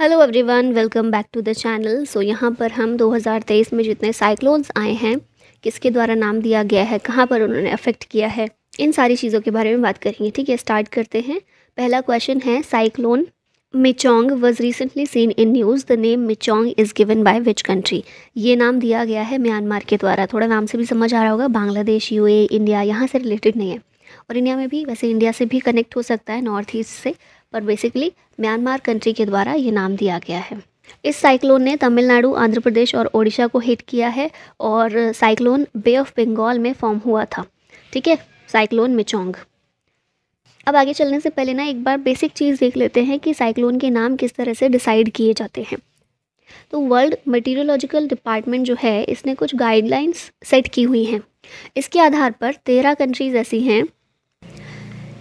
Hello everyone welcome back to the channel so यहाँ पर हम 2023 में जितने साइक्लोन्स आए हैं किसके द्वारा नाम दिया गया है कहाँ पर उन्होंने अफेक्ट किया है इन सारी चीज़ों के बारे में बात करेंगे ठीक है स्टार्ट करते हैं पहला क्वेश्चन है cyclone Michaung was recently seen in news the name Michaung is given by which country ये नाम दिया गया है म्यांमार के द्वारा थोड़ा नाम से भी समझ आ रहा होगा बांग्लादेश यू इंडिया e, यहाँ से रिलेटेड नहीं है और इंडिया में भी वैसे इंडिया से भी कनेक्ट हो सकता है नॉर्थ ईस्ट से पर बेसिकली म्यांमार कंट्री के द्वारा ये नाम दिया गया है इस साइक्लोन ने तमिलनाडु आंध्र प्रदेश और ओडिशा को हिट किया है और साइक्लोन बे ऑफ बंगाल में फॉर्म हुआ था ठीक है साइक्लोन मिचोंग अब आगे चलने से पहले ना एक बार बेसिक चीज़ देख लेते हैं कि साइक्लोन के नाम किस तरह से डिसाइड किए जाते हैं तो वर्ल्ड मटीरियोलॉजिकल डिपार्टमेंट जो है इसने कुछ गाइडलाइंस सेट की हुई हैं इसके आधार पर तेरह कंट्रीज़ ऐसी हैं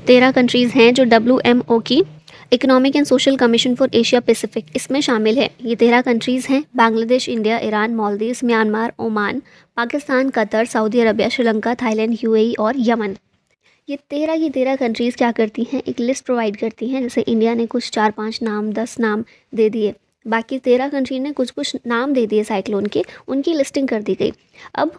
तेरह कंट्रीज़ हैं जो डब्ल्यू की economic and social commission for Asia Pacific इसमें शामिल है ये तेरह कंट्रीज़ हैं Bangladesh India Iran Maldives Myanmar Oman Pakistan Qatar Saudi Arabia Sri Lanka यूएई और यमन ये तेरह की तेरह कंट्रीज़ क्या करती हैं एक लिस्ट प्रोवाइड करती हैं जैसे इंडिया ने कुछ चार पाँच नाम दस नाम दे दिए बाकी तेरह कंट्री ने कुछ कुछ नाम दे दिए साइक्लोन के उनकी लिस्टिंग कर दी गई अब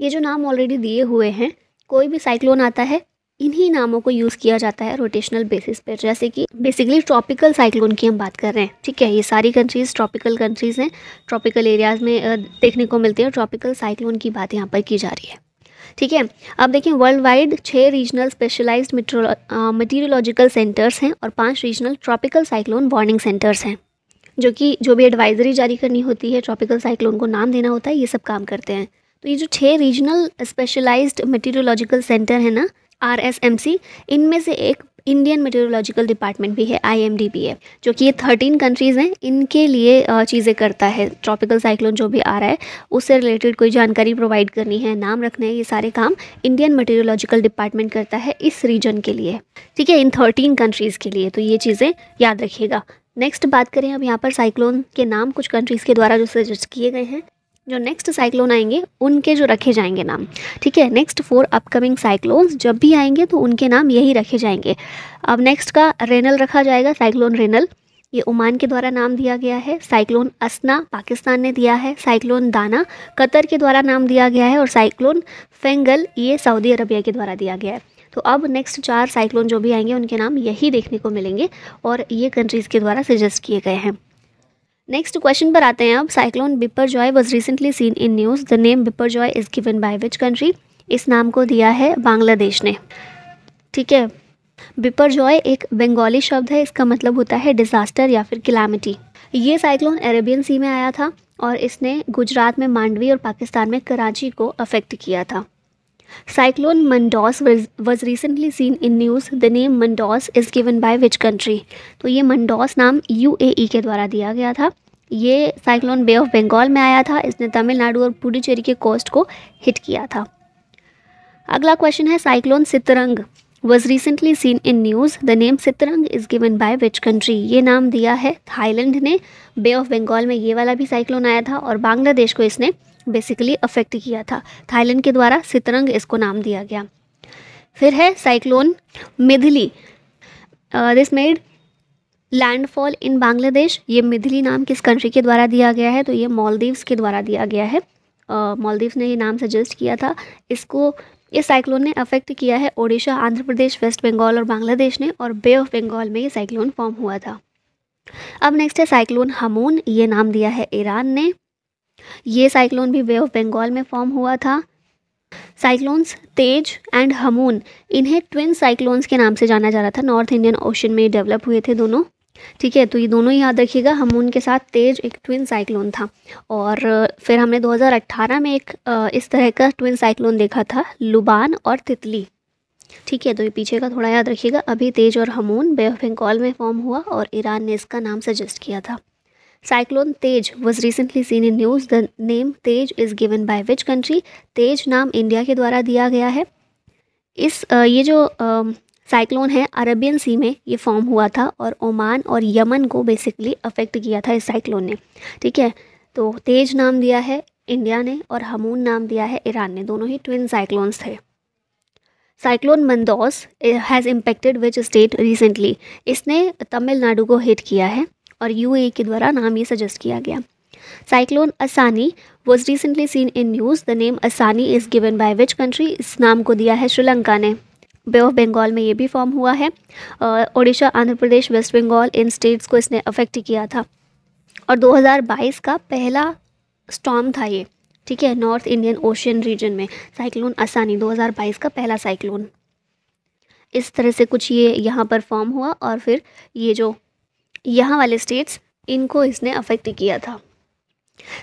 ये जो नाम ऑलरेडी दिए हुए हैं कोई भी साइक्लोन आता है इन्हीं नामों को यूज़ किया जाता है रोटेशनल बेसिस पर जैसे कि बेसिकली ट्रॉपिकल साइक्लोन की हम बात कर रहे हैं ठीक है ये सारी कंट्रीज़ ट्रॉपिकल कंट्रीज़ हैं ट्रॉपिकल एरियाज़ में देखने को मिलती है ट्रॉपिकल साइक्लोन की बात यहाँ पर की जा रही है ठीक है अब देखें वर्ल्ड वाइड छः रीजनल स्पेशलाइज्ड मटीरियोलॉजिकल सेंटर्स हैं और पाँच regional tropical cyclone warning centres हैं जो कि जो भी एडवाइजरी जारी करनी होती है ट्रॉपिकल साइक्लोन को नाम देना होता है ये सब काम करते हैं तो ये जो छः रीजनल स्पेशलाइज्ड मटीरियोलॉजिकल सेंटर है ना आर एस एम सी इनमें से एक इंडियन मेटेरोलॉजिकल डिपार्टमेंट भी है I M D B F जो कि ये थर्टीन कंट्रीज़ हैं इनके लिए चीज़ें करता है ट्रॉपिकल साइक्लोन जो भी आ रहा है उससे रिलेटेड कोई जानकारी प्रोवाइड करनी है नाम रखना है ये सारे काम इंडियन मेटेरोलॉजिकल डिपार्टमेंट करता है इस रीजन के लिए ठीक है इन थर्टीन कंट्रीज़ के लिए तो ये चीज़ें याद रखिएगा नेक्स्ट बात करें अब यहाँ पर साइक्लोन के नाम कुछ कंट्रीज़ के द्वारा जो सजेस्ट किए गए हैं जो नेक्स्ट साइक्लोन आएंगे उनके जो रखे जाएंगे नाम ठीक है नेक्स्ट फोर अपकमिंग साइक्लोन्स जब भी आएंगे तो उनके नाम यही रखे जाएंगे अब नेक्स्ट का रेनल रखा जाएगा साइक्लोन रेनल ये ओमान के द्वारा नाम दिया गया है साइक्लोन असना पाकिस्तान ने दिया है साइक्लोन दाना कतर के द्वारा नाम दिया गया है और साइक्लोन फेंगल ये सऊदी अरबिया के द्वारा दिया गया है तो अब नेक्स्ट चार साइक्लोन जो भी आएंगे उनके नाम यही देखने को मिलेंगे और ये कंट्रीज़ के द्वारा सजेस्ट किए गए हैं नेक्स्ट क्वेश्चन पर आते हैं अब cyclone Biparjoy was recently seen in news the name Biparjoy is given by which country इस नाम को दिया है बांग्लादेश ने ठीक है बिपर जॉय एक बंगाली शब्द है इसका मतलब होता है डिज़ास्टर या फिर क्लामिटी ये साइक्लोन अरेबियन सी में आया था और इसने गुजरात में मांडवी और पाकिस्तान में कराची को अफेक्ट किया था Cyclone Mandos was, was recently seen in news. The name Mandos is given by which country? तो ये Mandos नाम UAE के द्वारा दिया गया था ये साइक्लोन बे ऑफ बंगाल में आया था इसने तमिलनाडु और पुडुचेरी के कोस्ट को हिट किया था अगला क्वेश्चन है cyclone Sitrang was recently seen in news the name Sitrang is given by which country ये नाम दिया है थाईलैंड ने बे ऑफ बंगाल में ये वाला भी साइक्लोन आया था और बांग्लादेश को इसने बेसिकली अफेक्ट किया था थाईलैंड के द्वारा सितरंग इसको नाम दिया गया फिर है cyclone Midhili this made landfall in Bangladesh ये मिधली नाम किस कंट्री के द्वारा दिया गया है तो ये मॉलदीव्स के द्वारा दिया गया है मॉलदीव्स uh, ने ये नाम सजेस्ट किया था इसको इस साइक्लोन ने अफेक्ट किया है ओडिशा आंध्र प्रदेश वेस्ट बंगाल और बांग्लादेश ने और बे ऑफ बंगाल में ये साइक्लोन फॉर्म हुआ था अब नेक्स्ट है साइक्लोन हमून ये नाम दिया है ईरान ने ये साइक्लोन भी वे ऑफ बंगाल में फॉर्म हुआ था साइक्लोन्स तेज एंड हमून इन्हें ट्विन साइक्लोन्स के नाम से जाना जा रहा था नॉर्थ इंडियन ओशन में डेवलप हुए थे दोनों ठीक है तो ये दोनों ही याद रखिएगा हमून के साथ तेज एक ट्विन साइक्लोन था और फिर हमने 2018 में एक इस तरह का ट्विन साइक्लोन देखा था लुबान और तितली ठीक है तो ये पीछे का थोड़ा याद रखिएगा अभी तेज और हमून बे ऑफ बंगाल में फॉर्म हुआ और ईरान ने इसका नाम सजेस्ट किया था cyclone Tej was recently seen in news the name Tej is given by which country Tej नाम इंडिया के द्वारा दिया गया है इस ये जो साइक्लोन है अरबियन सी में ये फॉर्म हुआ था और ओमान और यमन को बेसिकली अफेक्ट किया था इस साइक्लोन ने ठीक है तो तेज नाम दिया है इंडिया ने और हमून नाम दिया है ईरान ने दोनों ही ट्विन साइक्लोन्स थे cyclone मंदौस has impacted which state recently इसने तमिलनाडु को हिट किया है और यू के द्वारा नाम ये सजेस्ट किया गया cyclone Asani was recently seen in news the name Asani is given by which country इस नाम को दिया है श्रीलंका ने बे ऑफ बंगाल में ये भी फॉर्म हुआ है ओडिशा आंध्र प्रदेश वेस्ट बंगाल इन स्टेट्स को इसने अफेक्ट किया था और 2022 का पहला स्टॉम था ये ठीक है नॉर्थ इंडियन ओशियन रीजन में साइक्लोन असानी 2022 का पहला साइक्लोन इस तरह से कुछ ये यहाँ पर फॉर्म हुआ और फिर ये जो यहाँ वाले स्टेट्स इनको इसने अफेक्ट किया था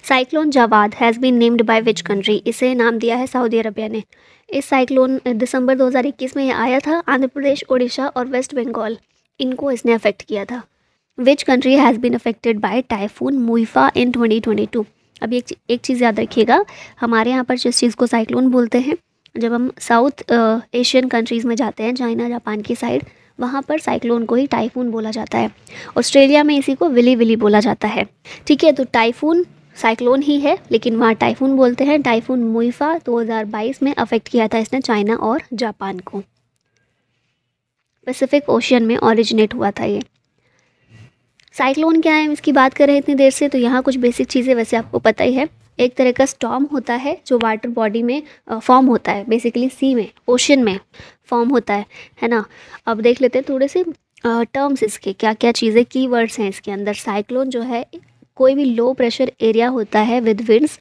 cyclone Jawad has been named by which country इसे नाम दिया है सऊदी अरबिया ने इस साइक्लोन दिसंबर 2021 में आया था आंध्र प्रदेश उड़ीसा और वेस्ट बंगाल इनको इसने अफेक्ट किया था which country has been affected by typhoon Muifa in 2022 अभी एक एक चीज़ याद रखिएगा हमारे यहाँ पर जिस चीज़ को साइक्लोन बोलते हैं जब हम साउथ एशियन कंट्रीज़ में जाते हैं चाइना जापान की साइड वहाँ पर साइक्लोन को ही टाइफून बोला जाता है ऑस्ट्रेलिया में इसी को विली विली बोला जाता है ठीक है तो टाइफून साइक्लोन ही है लेकिन वहाँ टाइफून बोलते हैं टाइफून मुइफा 2022 में अफेक्ट किया था इसने चाइना और जापान को पैसिफिक ओशियन में ऑरिजिनेट हुआ था ये साइक्लोन क्या है इसकी बात करें इतनी देर से तो यहाँ कुछ बेसिक चीज़ें वैसे आपको पता ही है एक तरह का स्टॉम होता है जो वाटर बॉडी में फॉर्म होता है बेसिकली सी में ओशन में फॉर्म होता है है ना अब देख लेते हैं थोड़े से टर्म्स इसके क्या क्या चीज़ें की वर्ड्स हैं इसके अंदर साइक्लोन जो है कोई भी लो प्रेशर एरिया होता है विद विंड्स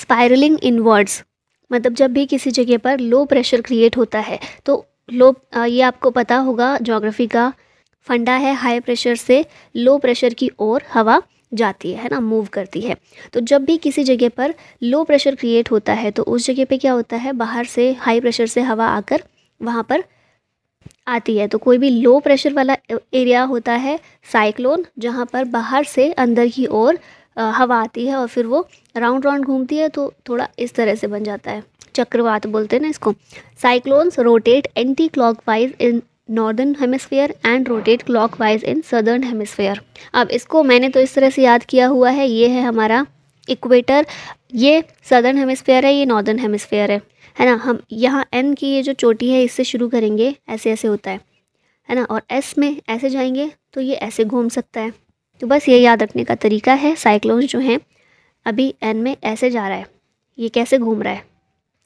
स्पायरलिंग इनवर्ड्स मतलब जब भी किसी जगह पर लो प्रेशर क्रिएट होता है तो लो ये आपको पता होगा जोग्राफी का फंडा है हाई प्रेशर से लो प्रेशर की ओर हवा जाती है है ना मूव करती है तो जब भी किसी जगह पर लो प्रेशर क्रिएट होता है तो उस जगह पे क्या होता है बाहर से हाई प्रेशर से हवा आकर वहाँ पर आती है तो कोई भी लो प्रेशर वाला एरिया होता है साइक्लोन जहाँ पर बाहर से अंदर की ओर हवा आती है और फिर वो राउंड राउंड घूमती है तो थोड़ा इस तरह से बन जाता है चक्रवात बोलते हैं ना इसको cyclones rotate anti clockwise in northern hemisphere and rotate clockwise in southern hemisphere अब इसको मैंने तो इस तरह से याद किया हुआ है ये है हमारा इक्वेटर ये सदर्न हेमिसफेयर है ये नॉर्दर्न हेमिसफेयर है है ना हम यहाँ एन की ये जो चोटी है इससे शुरू करेंगे ऐसे ऐसे होता है है ना और एस में ऐसे जाएंगे तो ये ऐसे घूम सकता है तो बस ये याद रखने का तरीका है साइक्लोन्स जो हैं अभी एन में ऐसे जा रहा है ये कैसे घूम रहा है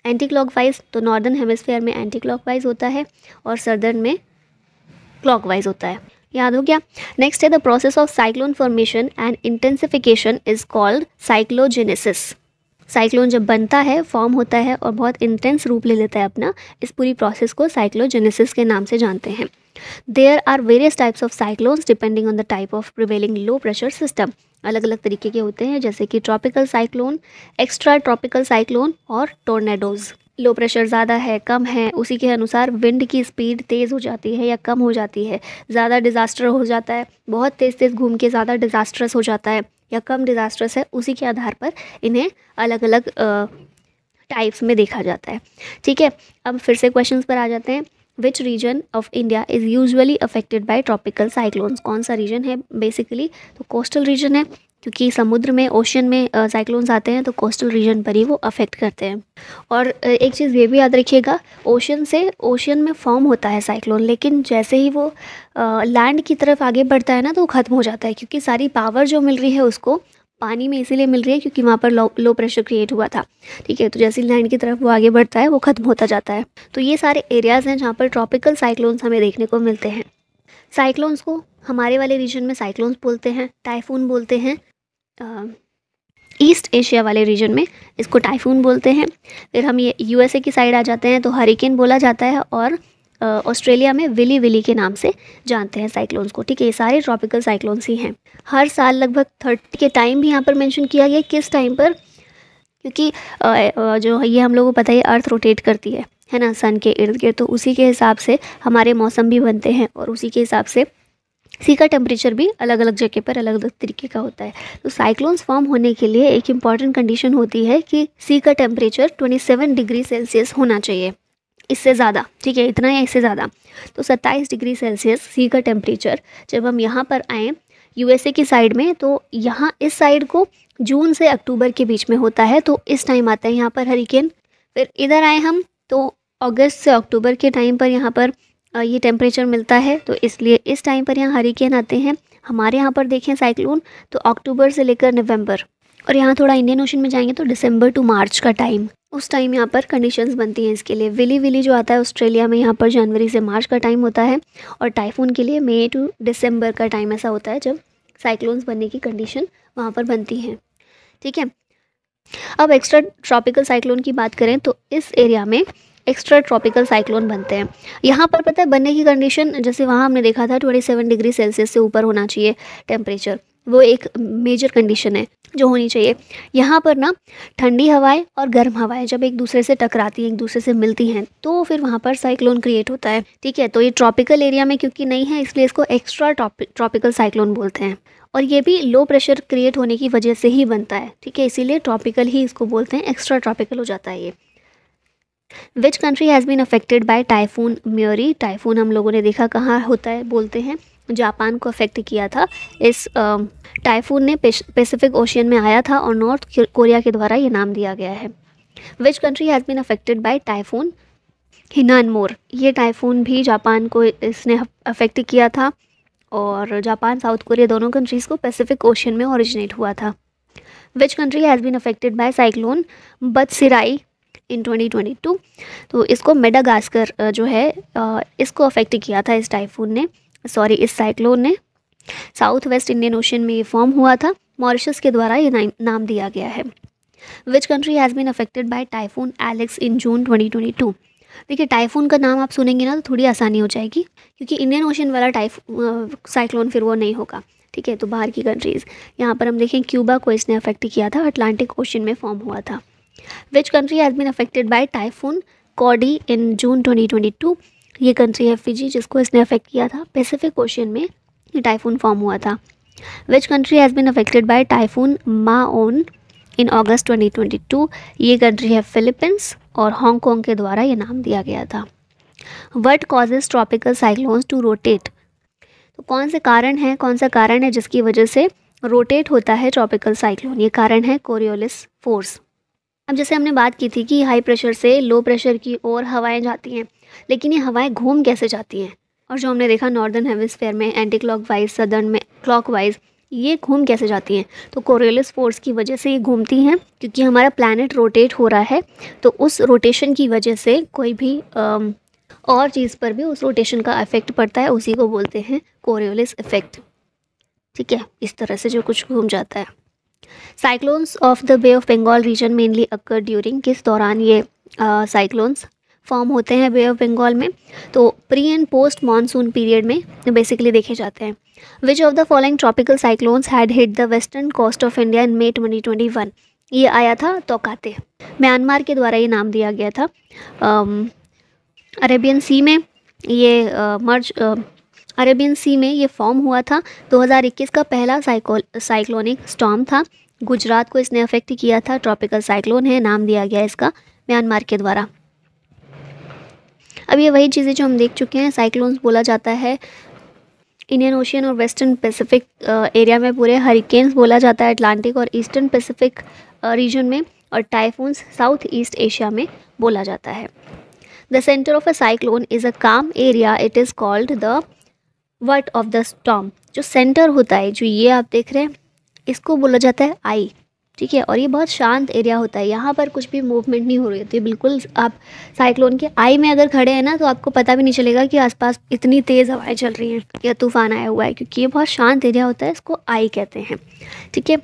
एंटी क्लॉक वाइज तो नॉर्दर्न हेमिसफेयर में एंटी क्लॉक वाइज होता है और सदर्न में क्लॉकवाइज होता है याद हो गया नेक्स्ट है the process of cyclone formation and intensification is called cyclogenesis cyclone जब बनता है फॉर्म होता है और बहुत इंटेंस रूप ले लेता है अपना इस पूरी प्रोसेस को साइक्लोजेनेसिस के नाम से जानते हैं there are various types of cyclones depending on the type of prevailing low pressure system अलग अलग तरीके के होते हैं जैसे कि tropical cyclone extra tropical cyclone और टोर्नेडोज़ लो प्रेशर ज़्यादा है कम है उसी के अनुसार विंड की स्पीड तेज़ हो जाती है या कम हो जाती है ज़्यादा डिज़ास्टर हो जाता है बहुत तेज़ तेज़ घूम के ज़्यादा डिज़ास्ट्रस हो जाता है या कम डिज़ास्ट्रस है उसी के आधार पर इन्हें अलग अलग टाइप्स में देखा जाता है ठीक है अब फिर से क्वेश्चन पर आ जाते हैं which region of India is usually affected by tropical cyclones कौन सा रीजन है बेसिकली तो कोस्टल रीजन है क्योंकि समुद्र में ओशन में साइक्लोन्स आते हैं तो कोस्टल रीजन पर ही वो अफेक्ट करते हैं और एक चीज़ ये भी याद रखिएगा ओशन से ओशन में फॉर्म होता है साइक्लोन लेकिन जैसे ही वो लैंड की तरफ आगे बढ़ता है ना तो वो ख़त्म हो जाता है क्योंकि सारी पावर जो मिल रही है उसको पानी में इसीलिए मिल रही है क्योंकि वहाँ पर लो लो प्रेशर क्रिएट हुआ था ठीक है तो जैसे लैंड की तरफ वो आगे बढ़ता है वो ख़त्म होता जाता है तो ये सारे एरियाज़ हैं जहाँ पर ट्रॉपिकल साइक्लोन्स हमें देखने को मिलते हैं साइक्लोन्स को हमारे वाले रीजन में साइक्लोन्स बोलते हैं टाइफून बोलते हैं ईस्ट एशिया वाले रीजन में इसको टाइफून बोलते हैं फिर हम ये यूएसए की साइड आ जाते हैं तो हरिकेन बोला जाता है और ऑस्ट्रेलिया में विली विली के नाम से जानते हैं साइक्लोन्स को ठीक है ये सारे ट्रॉपिकल साइक्लोन्स ही हैं हर साल लगभग थर्टी के टाइम भी यहाँ पर मेंशन किया गया किस टाइम पर क्योंकि जो ये हम लोगों को पता है अर्थ रोटेट करती है है ना सन के इर्द गिर्द तो उसी के हिसाब से हमारे मौसम भी बनते हैं और उसी के हिसाब से सी का टेम्परेचर भी अलग अलग जगह पर अलग अलग तरीके का होता है तो साइक्लोन्स फॉर्म होने के लिए एक इम्पॉर्टेंट कंडीशन होती है कि सी का टेम्परेचर 27 डिग्री सेल्सियस होना चाहिए इससे ज़्यादा ठीक है इतना या इससे ज़्यादा तो 27 डिग्री सेल्सियस सी का टेम्परेचर जब हम यहाँ पर आएँ यूएसए की साइड में तो यहाँ इस साइड को जून से अक्टूबर के बीच में होता है तो इस टाइम आता है यहाँ पर हरिकेन फिर इधर आए हम तो अगस्त से अक्टूबर के टाइम पर यहाँ पर ये टेम्परेचर मिलता है तो इसलिए इस टाइम पर यहाँ हरिकेन आते हैं हमारे यहाँ पर देखें साइक्लोन तो अक्टूबर से लेकर नवंबर और यहाँ थोड़ा इंडियन ओशन में जाएंगे तो दिसंबर टू मार्च का टाइम उस टाइम यहाँ पर कंडीशंस बनती हैं इसके लिए विली विली जो आता है ऑस्ट्रेलिया में यहाँ पर जनवरी से मार्च का टाइम होता है और टाइफून के लिए मई टू दिसंबर का टाइम ऐसा होता है जब साइक्लोन्स बनने की कंडीशन वहाँ पर बनती हैं ठीक है अब एक्स्ट्रा ट्रॉपिकल साइक्लोन की बात करें तो इस एरिया में एक्स्ट्रा ट्रॉपिकल साइक्लोन बनते हैं यहाँ पर पता है बनने की कंडीशन जैसे वहाँ हमने देखा था 27 डिग्री सेल्सियस से ऊपर होना चाहिए टेम्परेचर वो एक मेजर कंडीशन है जो होनी चाहिए यहाँ पर ना ठंडी हवाएं और गर्म हवाएं जब एक दूसरे से टकराती हैं एक दूसरे से मिलती हैं तो फिर वहाँ पर साइक्लोन क्रिएट होता है ठीक है तो ये ट्रॉपिकल एरिया में क्योंकि नहीं है इसलिए इसको एक्स्ट्रा ट्रॉपिकल साइक्लोन बोलते हैं और ये भी लो प्रेशर क्रिएट होने की वजह से ही बनता है ठीक है इसीलिए ट्रॉपिकल ही इसको बोलते हैं एक्स्ट्रा ट्रॉपिकल हो जाता है ये which country has been affected by typhoon Meari typhoon हम लोगों ने देखा कहाँ होता है बोलते हैं जापान को अफेक्ट किया था इस टाइफून ने पैसिफिक ओशियन में आया था और नॉर्थ कोरिया के द्वारा ये नाम दिया गया है which country has been affected by typhoon Hinnamnor ये टाइफून भी जापान को इसने अफेक्ट किया था और जापान साउथ कोरिया दोनों कंट्रीज़ को पैसिफिक ओशन में ओरिजिनेट हुआ था which country has been affected by cyclone Batsirai in 2022 तो इसको मेडागास्कर जो है इसको अफेक्ट किया था इस टाइफून ने सॉरी इस साइक्लोन ने साउथ वेस्ट इंडियन ओशन में ये फॉर्म हुआ था मॉरिशस के द्वारा ये नाम दिया गया है which country has been affected by typhoon Alex in June 2022 देखिए टाइफून का नाम आप सुनेंगे ना तो थोड़ी आसानी हो जाएगी क्योंकि इंडियन ओशन वाला टाइफ साइक्लोन फिर वो नहीं होगा ठीक है तो बाहर की कंट्रीज़ यहाँ पर हम देखें क्यूबा को इसने अफेक्ट किया था अटलांटिक ओशन में फॉर्म हुआ था which country has been affected by typhoon Cody in June twenty twenty two ये कंट्री है फिजी जिसको इसने अफेक्ट किया था पैसिफिक ओशन में ये टाइफून फॉर्म हुआ था which country has been affected by typhoon Ma on in August twenty twenty two ये कंट्री है फिलिपींस और हॉन्गकॉन्ग के द्वारा ये नाम दिया गया था what causes tropical cyclones to rotate तो कौन से कारण हैं कौन सा कारण है जिसकी वजह से रोटेट होता है ट्रॉपिकल साइक्लोन ये कारण है कोरियोलिस फोर्स अब जैसे हमने बात की थी कि हाई प्रेशर से लो प्रेशर की ओर हवाएं जाती हैं लेकिन ये हवाएं घूम कैसे जाती हैं और जो हमने देखा नॉर्दर्न हेमिसफेयर में एंटी क्लॉक वाइज सदर्न में क्लॉक वाइज ये घूम कैसे जाती हैं तो कोरियोलिस फोर्स की वजह से ये घूमती हैं क्योंकि हमारा प्लानट रोटेट हो रहा है तो उस रोटेशन की वजह से कोई भी आ, और चीज़ पर भी उस रोटेशन का इफ़ेक्ट पड़ता है उसी को बोलते हैं कोरियोलिस इफ़ेक्ट ठीक है इस तरह से जो कुछ घूम जाता है cyclones of the Bay of Bengal region mainly occur during किस दौरान ये साइक्लोन्स फॉर्म होते हैं बे ऑफ बंगाल में तो pre and post monsoon period में बेसिकली देखे जाते हैं which of the following tropical cyclones had hit the western coast of India in May 2021 ये आया था तोकाते म्यांमार के द्वारा ये नाम दिया गया था अरेबियन सी में ये मर्ज अरेबियन सी में ये फॉर्म हुआ था 2021 का पहला साइक्लोनिक स्टॉम था गुजरात को इसने अफेक्ट किया था ट्रॉपिकल साइक्लोन है नाम दिया गया इसका म्यांमार के द्वारा अब ये वही चीज़ें जो हम देख चुके हैं साइक्लोन्स बोला जाता है इंडियन ओशियन और वेस्टर्न पैसिफिक एरिया में पूरे हरिकेन्स बोला जाता है अटलांटिक और ईस्टर्न पैसिफिक रीजन में और टाइफून्स साउथ ईस्ट एशिया में बोला जाता है the centre of a cyclone is a calm area it is called the vert of the storm जो सेंटर होता है जो ये आप देख रहे हैं इसको बोला जाता है आई ठीक है और ये बहुत शांत एरिया होता है यहाँ पर कुछ भी मूवमेंट नहीं हो रही होती बिल्कुल आप साइक्लोन के आई में अगर खड़े हैं ना तो आपको पता भी नहीं चलेगा कि आसपास इतनी तेज़ हवाएं चल रही हैं या तूफान आया हुआ है क्योंकि ये बहुत शांत एरिया होता है इसको आई कहते हैं ठीक है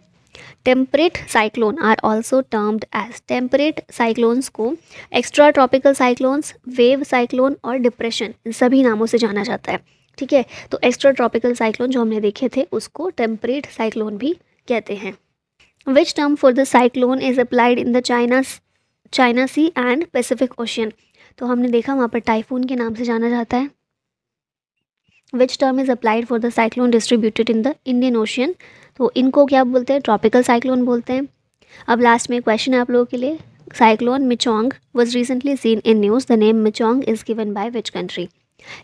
temperate cyclone are also termed as temperate cyclones को extra tropical cyclones wave cyclone और डिप्रेशन इन सभी नामों से जाना जाता है ठीक है तो एक्स्ट्रा ट्रॉपिकल साइक्लोन जो हमने देखे थे उसको टेम्परेट साइक्लोन भी कहते हैं which term for the cyclone is applied in the China China sea and Pacific Ocean तो हमने देखा वहाँ पर टाइफून के नाम से जाना जाता है which term is applied for the cyclone distributed in the Indian ocean तो इनको क्या बोलते हैं ट्रॉपिकल साइक्लोन बोलते हैं अब लास्ट में क्वेश्चन है आप लोगों के लिए cyclone Michaung was recently seen in news the name Michaung is given by which country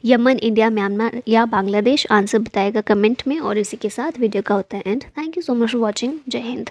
Yemen India Myanmar या बांग्लादेश आंसर बताएगा कमेंट में और इसी के साथ वीडियो का होता है and thank you so much for watching जय हिंद